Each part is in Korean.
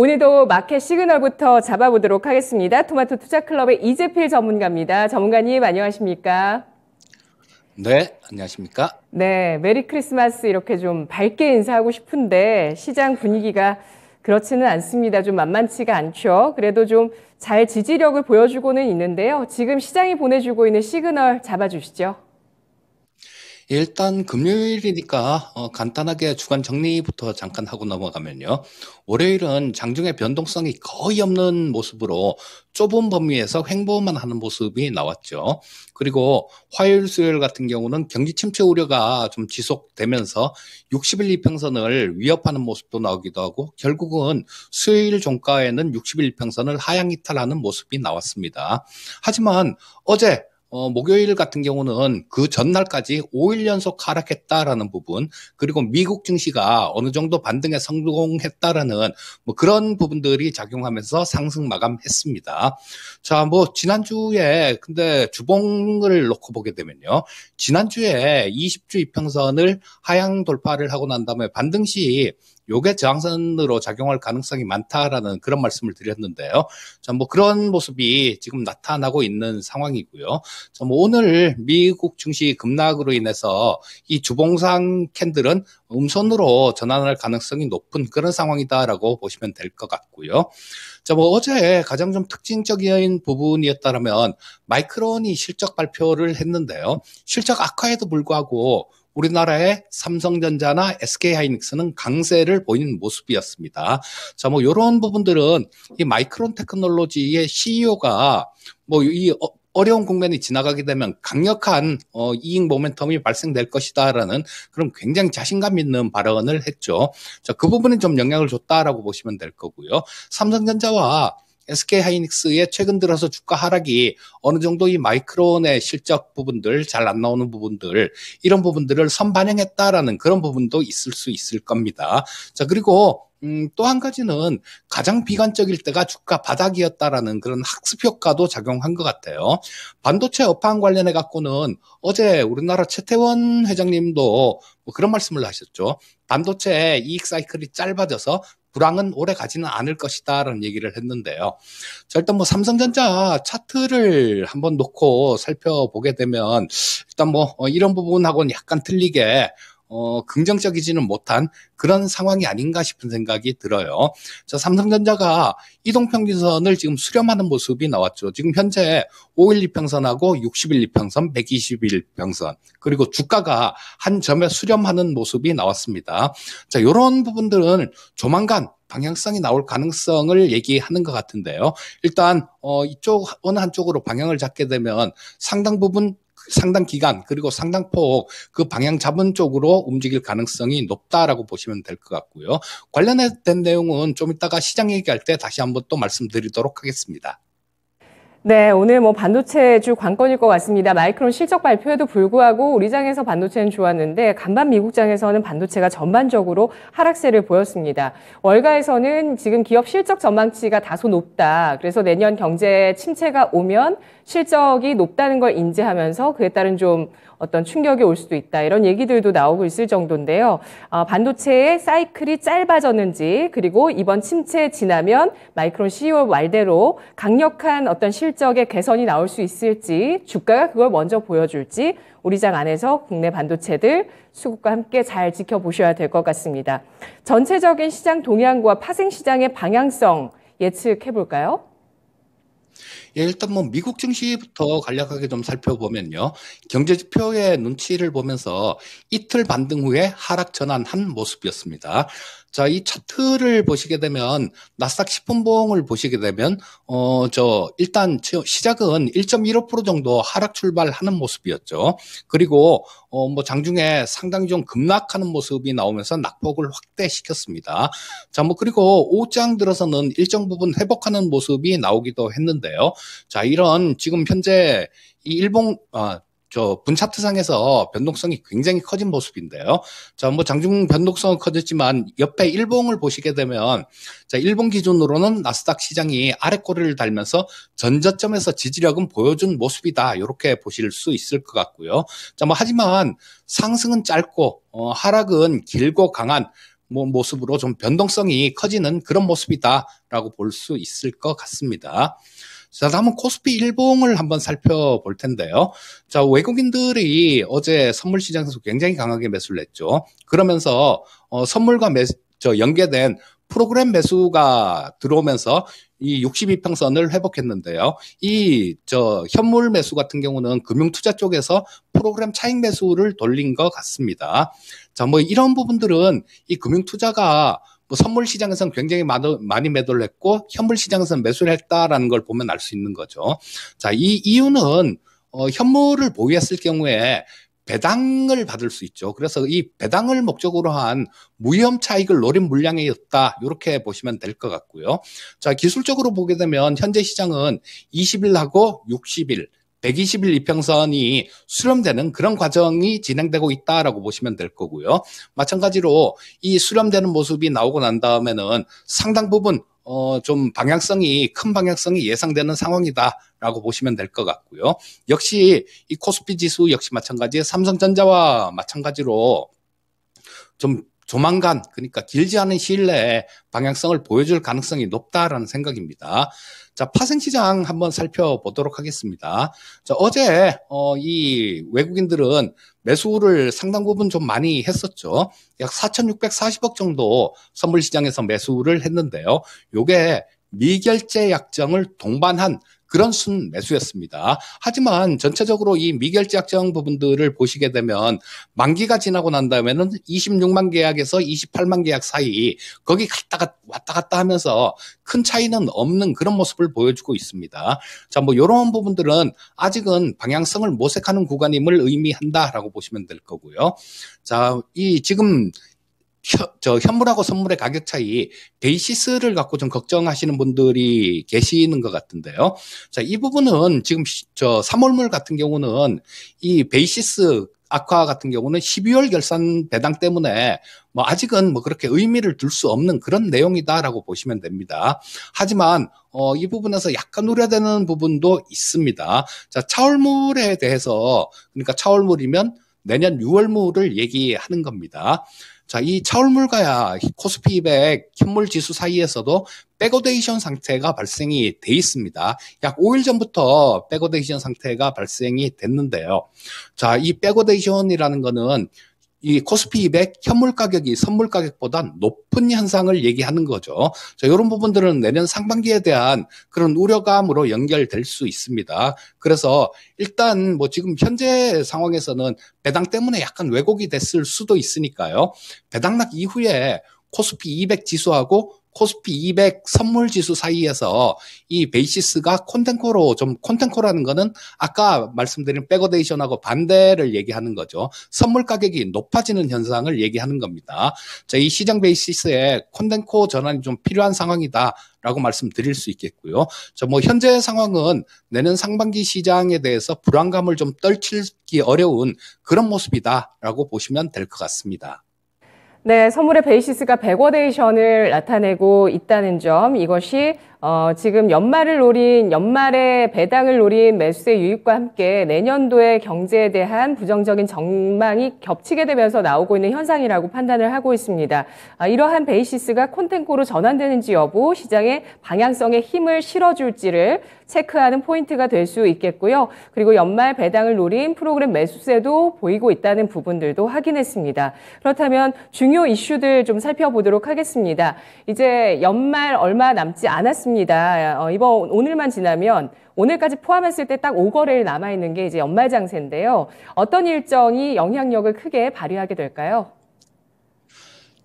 오늘도 마켓 시그널부터 잡아보도록 하겠습니다. 토마토 투자클럽의 이재필 전문가입니다. 전문가님 안녕하십니까? 네, 안녕하십니까? 네, 메리 크리스마스 이렇게 좀 밝게 인사하고 싶은데 시장 분위기가 그렇지는 않습니다. 좀 만만치가 않죠. 그래도 좀 잘 지지력을 보여주고는 있는데요. 지금 시장이 보내주고 있는 시그널 잡아주시죠. 일단 금요일이니까 어, 간단하게 주간 정리부터 잠깐 하고 넘어가면요. 월요일은 장중에 변동성이 거의 없는 모습으로 좁은 범위에서 횡보만 하는 모습이 나왔죠. 그리고 화요일, 수요일 같은 경우는 경기 침체 우려가 좀 지속되면서 60일 이평선을 위협하는 모습도 나오기도 하고 결국은 수요일 종가에는 60일 이평선을 하향 이탈하는 모습이 나왔습니다. 하지만 어제 어, 목요일 같은 경우는 그 전날까지 5일 연속 하락했다라는 부분, 그리고 미국 증시가 어느 정도 반등에 성공했다라는 뭐 그런 부분들이 작용하면서 상승 마감했습니다. 자, 뭐 지난주에 근데 주봉을 놓고 보게 되면요. 지난주에 20주 이평선을 하향 돌파를 하고 난 다음에 반등시 요게 저항선으로 작용할 가능성이 많다라는 그런 말씀을 드렸는데요. 자, 뭐 그런 모습이 지금 나타나고 있는 상황이고요. 자, 뭐 오늘 미국 증시 급락으로 인해서 이 주봉상 캔들은 음선으로 전환할 가능성이 높은 그런 상황이다라고 보시면 될 것 같고요. 자, 뭐 어제 가장 좀 특징적인 부분이었다면 마이크론이 실적 발표를 했는데요. 실적 악화에도 불구하고 우리나라의 삼성전자나 SK하이닉스는 강세를 보이는 모습이었습니다. 자, 뭐 이런 부분들은 이 마이크론 테크놀로지의 CEO가 뭐이 어, 어려운 국면이 지나가게 되면 강력한 어, 이익 모멘텀이 발생될 것이다라는 그런 굉장히 자신감 있는 발언을 했죠. 자, 그 부분이 좀 영향을 줬다라고 보시면 될 거고요. 삼성전자와 SK 하이닉스의 최근 들어서 주가 하락이 어느 정도 이 마이크론의 실적 부분들 잘 안 나오는 부분들 이런 부분들을 선반영했다라는 그런 부분도 있을 수 있을 겁니다. 자 그리고 음, 또 한 가지는 가장 비관적일 때가 주가 바닥이었다라는 그런 학습 효과도 작용한 것 같아요. 반도체 업황 관련해 갖고는 어제 우리나라 최태원 회장님도 뭐 그런 말씀을 하셨죠. 반도체 이익 사이클이 짧아져서 불황은 오래 가지는 않을 것이다 라는 얘기를 했는데요. 자, 일단 뭐 삼성전자 차트를 한번 놓고 살펴보게 되면 일단 뭐 어, 이런 부분하고는 약간 틀리게 어, 긍정적이지는 못한 그런 상황이 아닌가 싶은 생각이 들어요. 자, 삼성전자가 이동평균선을 지금 수렴하는 모습이 나왔죠. 지금 현재 5 1 2평선하고 6 1 2평선, 1 2 1평선 그리고 주가가 한 점에 수렴하는 모습이 나왔습니다. 자, 요런 부분들은 조만간 방향성이 나올 가능성을 얘기하는 것 같은데요. 일단 어, 이쪽 어느 한쪽으로 방향을 잡게 되면 상당 부분 상당 기간 그리고 상당 폭 그 방향 잡은 쪽으로 움직일 가능성이 높다라고 보시면 될 것 같고요. 관련된 내용은 좀 이따가 시장 얘기할 때 다시 한번 또 말씀드리도록 하겠습니다. 네, 오늘 뭐 반도체 주 관건일 것 같습니다. 마이크론 실적 발표에도 불구하고 우리 장에서 반도체는 좋았는데 간밤 미국 장에서는 반도체가 전반적으로 하락세를 보였습니다. 월가에서는 지금 기업 실적 전망치가 다소 높다. 그래서 내년 경제 침체가 오면 실적이 높다는 걸 인지하면서 그에 따른 좀 어떤 충격이 올 수도 있다 이런 얘기들도 나오고 있을 정도인데요. 어, 반도체의 사이클이 짧아졌는지 그리고 이번 침체 지나면 마이크론 CEO 말대로 강력한 어떤 실적의 개선이 나올 수 있을지 주가가 그걸 먼저 보여줄지 우리장 안에서 국내 반도체들 수급과 함께 잘 지켜보셔야 될 것 같습니다. 전체적인 시장 동향과 파생 시장의 방향성 예측해 볼까요? 예, 일단 뭐 미국 증시부터 간략하게 좀 살펴보면요. 경제 지표의 눈치를 보면서 이틀 반등 후에 하락 전환한 모습이었습니다. 자, 이 차트를 보시게 되면 나스닥 시분험을 보시게 되면 어 저 일단 시작은 1.15% 정도 하락 출발하는 모습이었죠. 그리고 어 뭐 장중에 상당히 좀 급락하는 모습이 나오면서 낙폭을 확대시켰습니다. 자, 뭐 그리고 5장 들어서는 일정 부분 회복하는 모습이 나오기도 했는데요. 자, 이런 지금 현재 이일본아 저 분차트상에서 변동성이 굉장히 커진 모습인데요. 자, 뭐 장중 변동성은 커졌지만 옆에 일봉을 보시게 되면 자, 일봉 기준으로는 나스닥 시장이 아래 꼬리를 달면서 전저점에서 지지력은 보여준 모습이다. 이렇게 보실 수 있을 것 같고요. 자, 뭐 하지만 상승은 짧고 어, 하락은 길고 강한 뭐 모습으로 좀 변동성이 커지는 그런 모습이다라고 볼 수 있을 것 같습니다. 자, 다음은 코스피 일봉을 한번 살펴볼 텐데요. 자, 외국인들이 어제 선물 시장에서 굉장히 강하게 매수를 했죠. 그러면서 어, 선물과 매, 저 연계된 프로그램 매수가 들어오면서 이 62평선을 회복했는데요. 이 저 현물 매수 같은 경우는 금융 투자 쪽에서 프로그램 차익 매수를 돌린 것 같습니다. 자, 뭐 이런 부분들은 이 금융 투자가 뭐 선물 시장에서는 굉장히 많이 매도를 했고 현물 시장에서는 매수를 했다라는 걸 보면 알 수 있는 거죠. 자, 이 이유는 어, 현물을 보유했을 경우에 배당을 받을 수 있죠. 그래서 이 배당을 목적으로 한 무위험 차익을 노린 물량이었다. 이렇게 보시면 될 것 같고요. 자, 기술적으로 보게 되면 현재 시장은 20일하고 60일 1 2 1 이평선이 수렴되는 그런 과정이 진행되고 있다라고 보시면 될 거고요. 마찬가지로 이 수렴되는 모습이 나오고 난 다음에는 상당 부분 어, 좀 방향성이, 큰 방향성이 예상되는 상황이다라고 보시면 될 것 같고요. 역시 이 코스피 지수 역시 마찬가지 삼성전자와 마찬가지로 좀 조만간, 그러니까 길지 않은 시일 내에 방향성을 보여줄 가능성이 높다라는 생각입니다. 자, 파생 시장 한번 살펴보도록 하겠습니다. 자, 어제 어, 이 외국인들은 매수를 상당 부분 좀 많이 했었죠. 약 4,640억 정도 선물 시장에서 매수를 했는데요. 요게 미결제 약정을 동반한 그런 순매수였습니다. 하지만 전체적으로 이 미결제 약정 부분들을 보시게 되면 만기가 지나고 난 다음에는 26만 계약에서 28만 계약 사이 거기 갔다 갔 왔다 갔다 하면서 큰 차이는 없는 그런 모습을 보여주고 있습니다. 자, 뭐 이런 부분들은 아직은 방향성을 모색하는 구간임을 의미한다라고 보시면 될 거고요. 자, 이 지금 현, 저 현물하고 선물의 가격 차이 베이시스를 갖고 좀 걱정하시는 분들이 계시는 것 같은데요. 자, 이 부분은 지금 저 3월물 같은 경우는 이 베이시스 악화 같은 경우는 12월 결산 배당 때문에 뭐 아직은 뭐 그렇게 의미를 둘 수 없는 그런 내용이다라고 보시면 됩니다. 하지만 어, 이 부분에서 약간 우려되는 부분도 있습니다. 자, 차월물에 대해서 그러니까 차월물이면 내년 6월물을 얘기하는 겁니다. 자, 이 차올물가야 코스피 200 현물 지수 사이에서도 백어데이션 상태가 발생이 돼 있습니다. 약 5일 전부터 백어데이션 상태가 발생이 됐는데요. 자, 이 백어데이션이라는 거는 이 코스피 200 현물 가격이 선물 가격보다 높은 현상을 얘기하는 거죠. 자, 이런 부분들은 내년 상반기에 대한 그런 우려감으로 연결될 수 있습니다. 그래서 일단 뭐 지금 현재 상황에서는 배당 때문에 약간 왜곡이 됐을 수도 있으니까요. 배당락 이후에 코스피 200 지수하고 코스피 200 선물 지수 사이에서 이 베이시스가 콘텐코로 좀 콘텐코라는 거는 아까 말씀드린 백어데이션하고 반대를 얘기하는 거죠. 선물 가격이 높아지는 현상을 얘기하는 겁니다. 자, 이 시장 베이시스에 콘텐코 전환이 좀 필요한 상황이다. 라고 말씀드릴 수 있겠고요. 저뭐 현재 상황은 내년 상반기 시장에 대해서 불안감을 좀 떨치기 어려운 그런 모습이다라고 보시면 될 것 같습니다. 네, 선물의 베이시스가 백워데이션을 나타내고 있다는 점 이것이 어, 지금 연말을 노린 연말에 배당을 노린 매수세 유입과 함께 내년도의 경제에 대한 부정적인 전망이 겹치게 되면서 나오고 있는 현상이라고 판단을 하고 있습니다. 아, 이러한 베이시스가 콘텐츠로 전환되는지 여부, 시장의 방향성에 힘을 실어줄지를 체크하는 포인트가 될 수 있겠고요. 그리고 연말 배당을 노린 프로그램 매수세도 보이고 있다는 부분들도 확인했습니다. 그렇다면 중요 이슈들 좀 살펴보도록 하겠습니다. 이제 연말 얼마 남지 않았습니다. 맞습니다. 어, 이번 오늘만 지나면 오늘까지 포함했을 때 딱 5거래일 남아 있는 게 이제 연말 장세인데요. 어떤 일정이 영향력을 크게 발휘하게 될까요?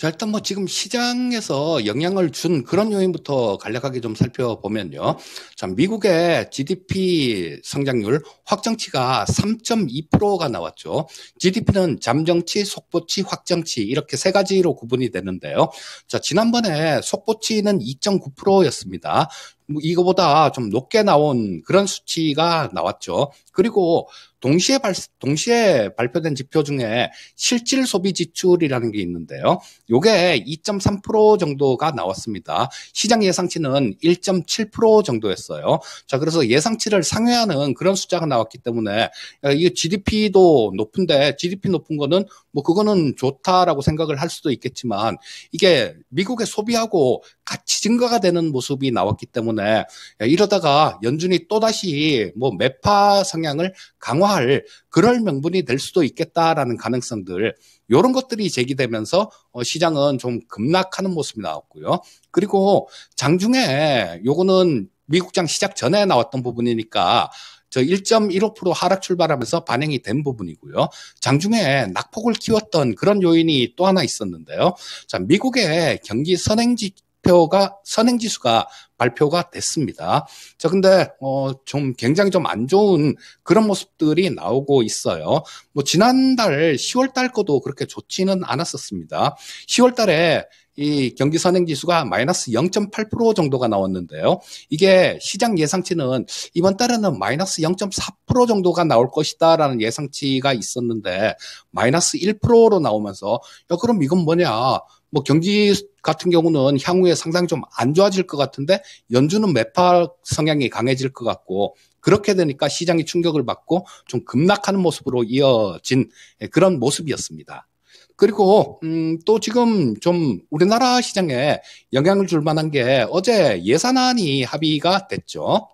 자, 일단 뭐 지금 시장에서 영향을 준 그런 요인부터 간략하게 좀 살펴보면요. 자, 미국의 GDP 성장률 확정치가 3.2%가 나왔죠. GDP는 잠정치, 속보치, 확정치 이렇게 세 가지로 구분이 되는데요. 자, 지난번에 속보치는 2.9%였습니다. 뭐 이거보다 좀 높게 나온 그런 수치가 나왔죠. 그리고 동시에 발, 동시에 발표된 지표 중에 실질 소비 지출이라는 게 있는데요. 요게 2.3% 정도가 나왔습니다. 시장 예상치는 1.7% 정도였어요. 자, 그래서 예상치를 상회하는 그런 숫자가 나왔기 때문에 이 GDP도 높은데 GDP 높은 거는 뭐 그거는 좋다라고 생각을 할 수도 있겠지만 이게 미국의 소비하고 같이 증가가 되는 모습이 나왔기 때문에 때문에 이러다가 연준이 또다시 뭐 매파 성향을 강화할 그럴 명분이 될 수도 있겠다라는 가능성들 이런 것들이 제기되면서 어, 시장은 좀 급락하는 모습이 나왔고요. 그리고 장중에 요거는 미국장 시작 전에 나왔던 부분이니까 저 1.15% 하락 출발하면서 반영이 된 부분이고요. 장중에 낙폭을 키웠던 그런 요인이 또 하나 있었는데요. 자, 미국의 경기 선행지 목표가 선행지수가 발표가 됐습니다. 자, 근데 어, 좀 굉장히 좀 안 좋은 그런 모습들이 나오고 있어요. 뭐 지난달 10월달 것도 그렇게 좋지는 않았었습니다. 10월달에 이 경기 선행 지수가 마이너스 0.8% 정도가 나왔는데요. 이게 시장 예상치는 이번 달에는 마이너스 0.4% 정도가 나올 것이다라는 예상치가 있었는데 마이너스 1%로 나오면서 야 그럼 이건 뭐냐? 뭐 경기 같은 경우는 향후에 상당히 좀 안 좋아질 것 같은데 연준은 매파 성향이 강해질 것 같고 그렇게 되니까 시장이 충격을 받고 좀 급락하는 모습으로 이어진 예, 그런 모습이었습니다. 그리고 음, 또 지금 좀 우리나라 시장에 영향을 줄 만한 게 어제 예산안이 합의가 됐죠.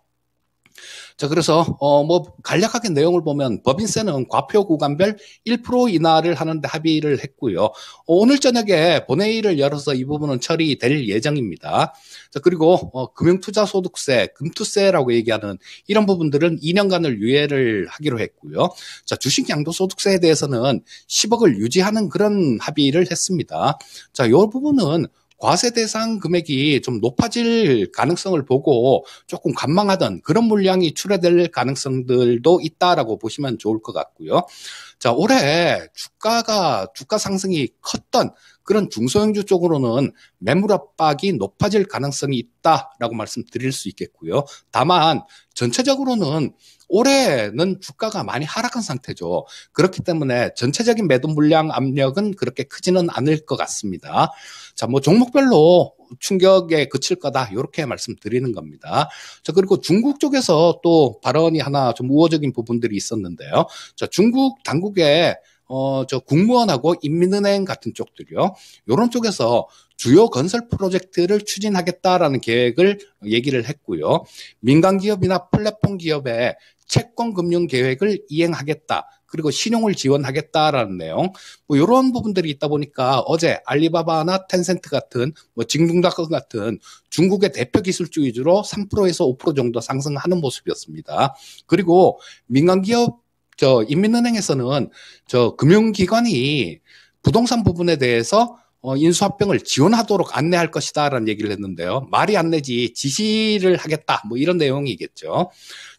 자, 그래서, 어, 뭐, 간략하게 내용을 보면 법인세는 과표 구간별 1% 인하를 하는데 합의를 했고요. 어, 오늘 저녁에 본회의를 열어서 이 부분은 처리될 예정입니다. 자, 그리고, 어, 금융투자소득세, 금투세라고 얘기하는 이런 부분들은 2년간을 유예를 하기로 했고요. 자, 주식양도소득세에 대해서는 10억을 유지하는 그런 합의를 했습니다. 자, 이 부분은 과세 대상 금액이 좀 높아질 가능성을 보고 조금 관망하던 그런 물량이 출하될 가능성들도 있다라고 보시면 좋을 것 같고요. 자, 올해 주가가 주가 상승이 컸던 그런 중소형주 쪽으로는 매물 압박이 높아질 가능성이 있다라고 말씀드릴 수 있겠고요. 다만 전체적으로는 올해는 주가가 많이 하락한 상태죠. 그렇기 때문에 전체적인 매도 물량 압력은 그렇게 크지는 않을 것 같습니다. 자, 뭐 종목별로 충격에 그칠 거다 이렇게 말씀드리는 겁니다. 자 그리고 중국 쪽에서 또 발언이 하나 좀 우호적인 부분들이 있었는데요. 자 중국 당국의 어, 저 국무원하고 인민은행 같은 쪽들이요. 요런 쪽에서 주요 건설 프로젝트를 추진하겠다라는 계획을 얘기를 했고요. 민간 기업이나 플랫폼 기업의 채권 금융 계획을 이행하겠다. 그리고 신용을 지원하겠다라는 내용 뭐 이런 부분들이 있다 보니까 어제 알리바바나 텐센트 같은 뭐 징동닷컴 같은 중국의 대표 기술주 위주로 3%에서 5% 정도 상승하는 모습이었습니다. 그리고 민간 기업 저 인민은행에서는 저 금융기관이 부동산 부분에 대해서 어, 인수합병을 지원하도록 안내할 것이다라는 얘기를 했는데요. 말이 안 내지 지시를 하겠다 뭐 이런 내용이겠죠.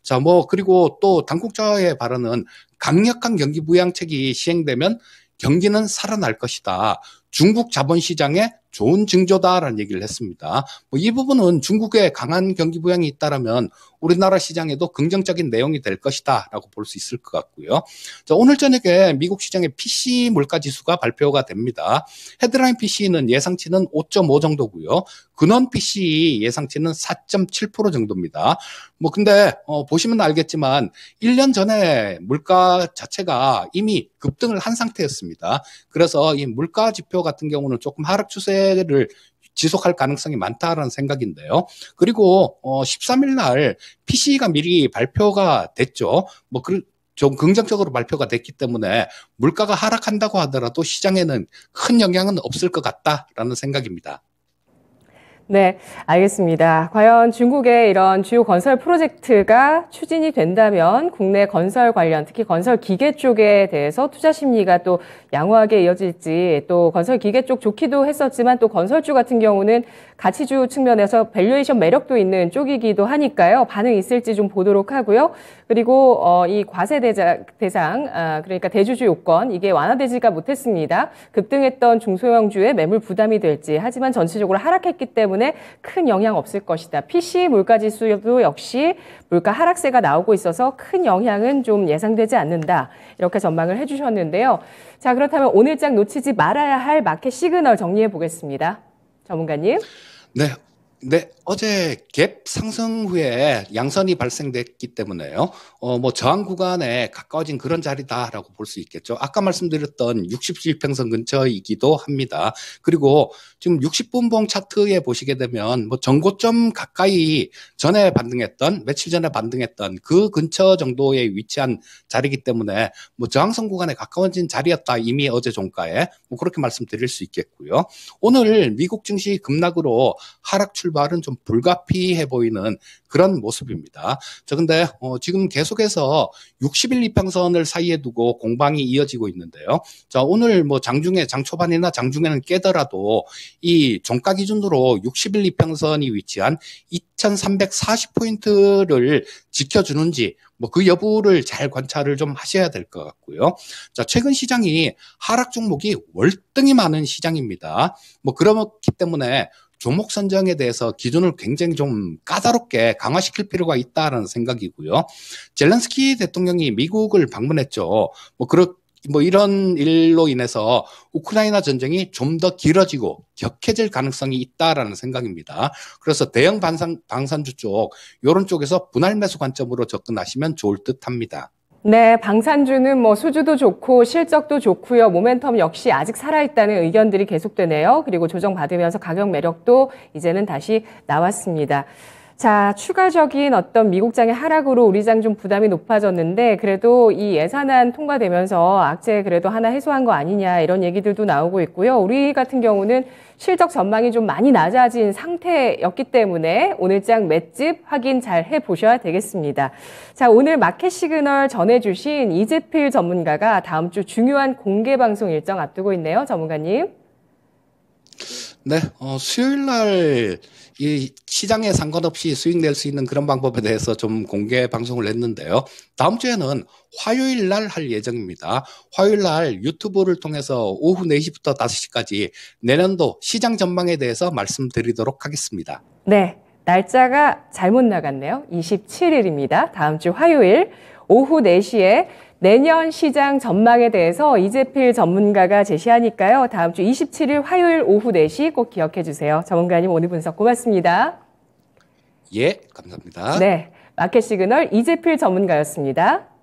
자, 뭐 그리고 또 당국자의 발언은 강력한 경기 부양책이 시행되면 경기는 살아날 것이다. 중국 자본시장에 좋은 증조다라는 얘기를 했습니다. 뭐이 부분은 중국의 강한 경기 부양이 있다라면 우리나라 시장에도 긍정적인 내용이 될 것이다라고 볼 수 있을 것 같고요. 자, 오늘 저녁에 미국 시장의 PC 물가 지수가 발표가 됩니다. 헤드라인 PC는 예상치는 5.5 정도고요. 근원 PC 예상치는 4.7% 정도입니다. 뭐 근데 어, 보시면 알겠지만 1년 전에 물가 자체가 이미 급등을 한 상태였습니다. 그래서 이 물가 지표 지표 같은 경우는 조금 하락 추세를 지속할 가능성이 많다라는 생각인데요. 그리고 어 13일 날 PC가 미리 발표가 됐죠. 뭐 그, 좀 긍정적으로 발표가 됐기 때문에 물가가 하락한다고 하더라도 시장에는 큰 영향은 없을 것 같다라는 생각입니다. 네, 알겠습니다. 과연 중국의 이런 주요 건설 프로젝트가 추진이 된다면 국내 건설 관련, 특히 건설 기계 쪽에 대해서 투자 심리가 또 양호하게 이어질지, 또 건설 기계 쪽 좋기도 했었지만 또 건설주 같은 경우는 가치주 측면에서 밸류에이션 매력도 있는 쪽이기도 하니까요. 반응 있을지 좀 보도록 하고요. 그리고 어, 이 과세 대장 대상, 아, 그러니까 대주주 요건 이게 완화되지가 못했습니다. 급등했던 중소형주의 매물 부담이 될지 하지만 전체적으로 하락했기 때문에 큰 영향 없을 것이다. PC 물가지수도 역시 물가 하락세가 나오고 있어서 큰 영향은 좀 예상되지 않는다. 이렇게 전망을 해주셨는데요. 자 그렇다면 오늘장 놓치지 말아야 할 마켓 시그널 정리해 보겠습니다. 전문가님. 네, 네, 어제 갭 상승 후에 양선이 발생됐기 때문에요. 어, 뭐 저항 구간에 가까워진 그런 자리다라고 볼 수 있겠죠. 아까 말씀드렸던 60일평선 근처이기도 합니다. 그리고 지금 60분봉 차트에 보시게 되면 뭐 전고점 가까이 전에 반등했던 며칠 전에 반등했던 그 근처 정도에 위치한 자리이기 때문에 뭐저항성 구간에 가까워진 자리였다. 이미 어제 종가에 뭐 그렇게 말씀드릴 수 있겠고요. 오늘 미국 증시 급락으로 하락 출 출발은 좀 불가피해 보이는 그런 모습입니다. 자, 근데 어, 지금 계속해서 60일 이평선을 사이에 두고 공방이 이어지고 있는데요. 자, 오늘 뭐 장중에 장 초반이나 장중에는 깨더라도 이 종가 기준으로 60일 이평선이 위치한 2,340포인트를 지켜주는지 뭐 그 여부를 잘 관찰을 좀 하셔야 될 것 같고요. 자, 최근 시장이 하락 종목이 월등히 많은 시장입니다. 뭐 그렇기 때문에 종목 선정에 대해서 기준을 굉장히 좀 까다롭게 강화시킬 필요가 있다라는 생각이고요. 젤란스키 대통령이 미국을 방문했죠. 뭐 그렇 뭐 이런 일로 인해서 우크라이나 전쟁이 좀 더 길어지고 격해질 가능성이 있다라는 생각입니다. 그래서 대형 방산, 방산주 쪽, 요런 쪽에서 분할 매수 관점으로 접근하시면 좋을 듯 합니다. 네, 방산주는 뭐 수주도 좋고 실적도 좋고요. 모멘텀 역시 아직 살아있다는 의견들이 계속되네요. 그리고 조정받으면서 가격 매력도 이제는 다시 나왔습니다. 자, 추가적인 어떤 미국장의 하락으로 우리 장 좀 부담이 높아졌는데 그래도 이 예산안 통과되면서 악재 그래도 하나 해소한 거 아니냐 이런 얘기들도 나오고 있고요. 우리 같은 경우는 실적 전망이 좀 많이 낮아진 상태였기 때문에 오늘장 맷집 확인 잘 해보셔야 되겠습니다. 자, 오늘 마켓 시그널 전해주신 이재필 전문가가 다음 주 중요한 공개 방송 일정 앞두고 있네요. 전문가님. 네, 어, 수요일 날이 시장에 상관없이 수익 낼 수 있는 그런 방법에 대해서 좀 공개 방송을 했는데요. 다음 주에는 화요일 날 할 예정입니다. 화요일 날 유튜브를 통해서 오후 4시부터 5시까지 내년도 시장 전망에 대해서 말씀드리도록 하겠습니다. 네. 날짜가 잘못 나갔네요. 27일입니다. 다음 주 화요일 오후 4시에 내년 시장 전망에 대해서 이재필 전문가가 제시하니까요. 다음 주 27일 화요일 오후 4시 꼭 기억해 주세요. 전문가님 오늘 분석 고맙습니다. 예, 감사합니다. 네. 마켓 시그널 이재필 전문가였습니다.